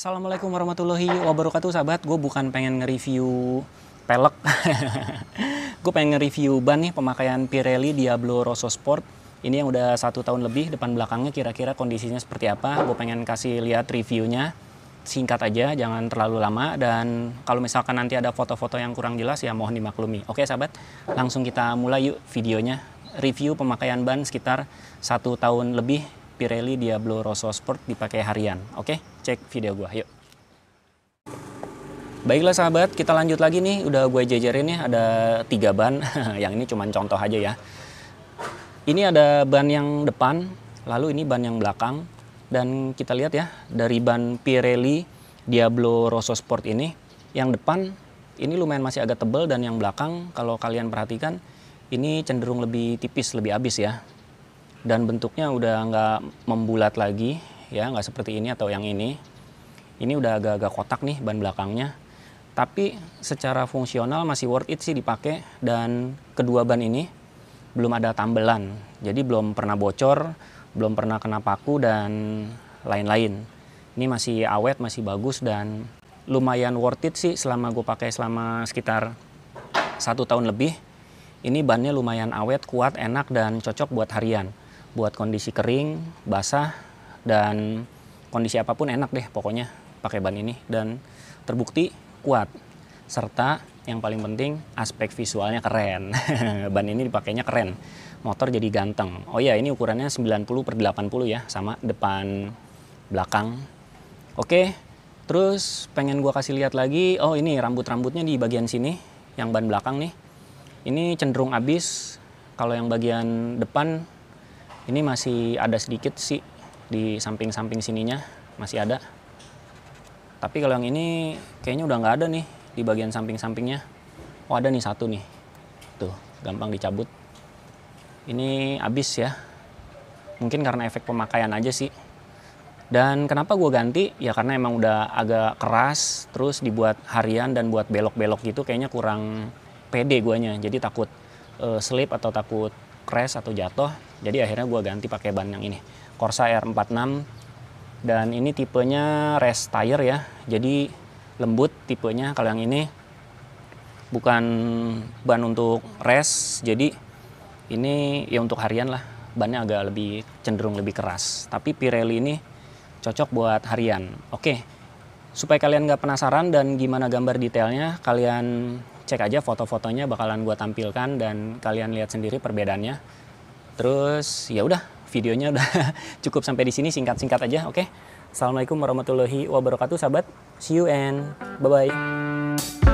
Assalamualaikum warahmatullahi wabarakatuh sahabat. Gue bukan pengen nge-review pelek. gue pengen nge-review ban nih pemakaian Pirelli Diablo Rosso Sport. Ini yang udah satu tahun lebih depan belakangnya kira-kira kondisinya seperti apa. Gue pengen kasih lihat reviewnya. Singkat aja, jangan terlalu lama. Dan kalau misalkan nanti ada foto-foto yang kurang jelas ya mohon dimaklumi. Oke sahabat, langsung kita mulai yuk videonya. Review pemakaian ban sekitar satu tahun lebih Pirelli Diablo Rosso Sport dipakai harian. Oke, cek video gua, yuk. Baiklah sahabat, kita lanjut lagi nih. Udah gue jajarin ya, ada tiga ban. yang ini cuma contoh aja ya. Ini ada ban yang depan, lalu ini ban yang belakang. Dan kita lihat ya, dari ban Pirelli Diablo Rosso Sport ini, yang depan ini lumayan masih agak tebal dan yang belakang kalau kalian perhatikan ini cenderung lebih tipis, lebih abis ya dan bentuknya udah nggak membulat lagi ya nggak seperti ini atau yang ini ini udah agak-agak kotak nih ban belakangnya tapi secara fungsional masih worth it sih dipakai dan kedua ban ini belum ada tambelan jadi belum pernah bocor belum pernah kena paku dan lain-lain ini masih awet masih bagus dan lumayan worth it sih selama gue pakai selama sekitar satu tahun lebih ini bannya lumayan awet kuat enak dan cocok buat harian buat kondisi kering, basah, dan kondisi apapun enak deh pokoknya pakai ban ini dan terbukti kuat serta yang paling penting aspek visualnya keren ban ini dipakainya keren motor jadi ganteng oh ya ini ukurannya 90 per 80 ya sama depan belakang oke terus pengen gua kasih lihat lagi oh ini rambut-rambutnya di bagian sini yang ban belakang nih ini cenderung abis kalau yang bagian depan ini masih ada sedikit sih di samping-samping sininya masih ada. Tapi kalau yang ini kayaknya udah nggak ada nih di bagian samping-sampingnya. Oh ada nih satu nih. Tuh, gampang dicabut. Ini habis ya. Mungkin karena efek pemakaian aja sih. Dan kenapa gue ganti? Ya karena emang udah agak keras, terus dibuat harian dan buat belok-belok gitu kayaknya kurang pede guanya. Jadi takut uh, slip atau takut crash atau jatuh jadi akhirnya gue ganti pakai ban yang ini Corsa R46 dan ini tipenya rest tire ya jadi lembut tipenya kalau yang ini bukan ban untuk rest, jadi ini ya untuk harian lah bannya agak lebih cenderung lebih keras tapi Pirelli ini cocok buat harian oke supaya kalian nggak penasaran dan gimana gambar detailnya kalian cek aja foto-fotonya bakalan gue tampilkan dan kalian lihat sendiri perbedaannya. Terus ya udah videonya udah cukup sampai di sini singkat-singkat aja, oke? Okay? Assalamualaikum warahmatullahi wabarakatuh sahabat. See you and bye-bye.